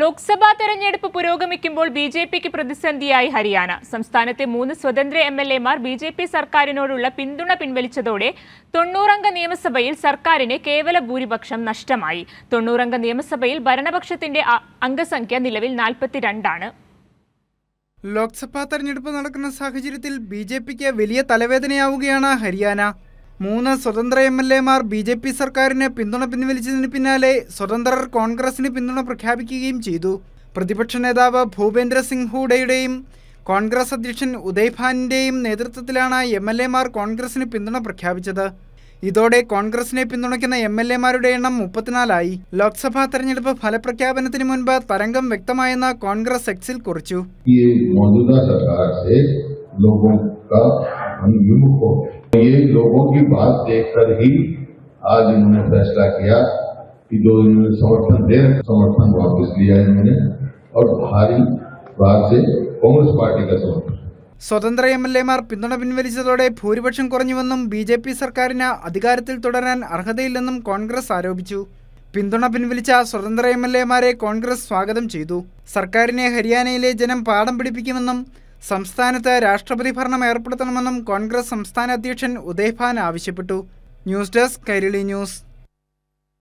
ലോക്സഭാ തെരഞ്ഞെടുപ്പ് പുരോഗമിക്കുമ്പോൾ B J പിക്ക് പ്രതിസന്ധിയായി ഹരിയാന സംസ്ഥാനത്തെ മൂന്ന് സ്വതന്ത്ര എം എൽ എമാർ ബി ജെ പി സർക്കാരിനോടുള്ള പിന്തുണ പിൻവലിച്ചതോടെ തൊണ്ണൂറംഗ നിയമസഭയിൽ സർക്കാരിന് കേവല ഭൂരിപക്ഷം നഷ്ടമായി തൊണ്ണൂറംഗ നിയമസഭയിൽ ഭരണപക്ഷത്തിന്റെ അംഗസംഖ്യ നിലവിൽ നാൽപ്പത്തിരണ്ടാണ് ലോക്സഭാ തെരഞ്ഞെടുപ്പ് നടക്കുന്ന സാഹചര്യത്തിൽ ബി ജെ പിക്ക് വലിയ തലവേദനയാവുകയാണ് ഹരിയാന മൂന്ന് സ്വതന്ത്ര എം എൽ എമാർ ബി ജെ പി സർക്കാരിന് പിന്തുണ പിൻവലിച്ചതിന് പിന്നാലെ സ്വതന്ത്രർ കോൺഗ്രസിന് പിന്തുണ പ്രഖ്യാപിക്കുകയും ചെയ്തു പ്രതിപക്ഷ നേതാവ് ഭൂപേന്ദ്ര സിംഗ് ഹൂഡയുടെയും കോൺഗ്രസ് അധ്യക്ഷൻ ഉദയ്ഭാനിൻ്റെയും നേതൃത്വത്തിലാണ് എം എൽ എമാർ കോൺഗ്രസിന് പിന്തുണ പ്രഖ്യാപിച്ചത് ഇതോടെ കോൺഗ്രസിനെ പിന്തുണയ്ക്കുന്ന എം എൽ എമാരുടെ എണ്ണം മുപ്പത്തിനാലായി ലോക്സഭാ തെരഞ്ഞെടുപ്പ് ഫലപ്രഖ്യാപനത്തിന് മുൻപ് തരംഗം വ്യക്തമായെന്ന് കോൺഗ്രസ് എക്സിൽ കുറിച്ചു ये लोगों की बात देखकर ही आज इन्होंने फैसला किया कि जो इन्होंने समर्थन दे समर्थन वापस लिया इन्होंने और भारी बात से कांग्रेस पार्टी का समर्थन സ്വതന്ത്ര എം എൽ എമാർ പിന്തുണ പിൻവലിച്ചതോടെ ഭൂരിപക്ഷം കുറഞ്ഞുവെന്നും ബി ജെ പി സർക്കാരിന് അധികാരത്തിൽ തുടരാൻ അർഹതയില്ലെന്നും കോൺഗ്രസ് ആരോപിച്ചു പിന്തുണ പിൻവലിച്ച സ്വതന്ത്ര എം എൽ എമാരെ കോൺഗ്രസ് സ്വാഗതം ചെയ്തു സർക്കാരിനെ ഹരിയാനയിലെ ജനം പാഠം പിടിപ്പിക്കുമെന്നും സംസ്ഥാനത്ത് രാഷ്ട്രപതി ഭരണം ഏർപ്പെടുത്തണമെന്നും കോൺഗ്രസ് സംസ്ഥാന അധ്യക്ഷൻ ഉദയ്ഭാൻ ആവശ്യപ്പെട്ടു ന്യൂസ് ഡെസ്ക് കൈരളി ന്യൂസ്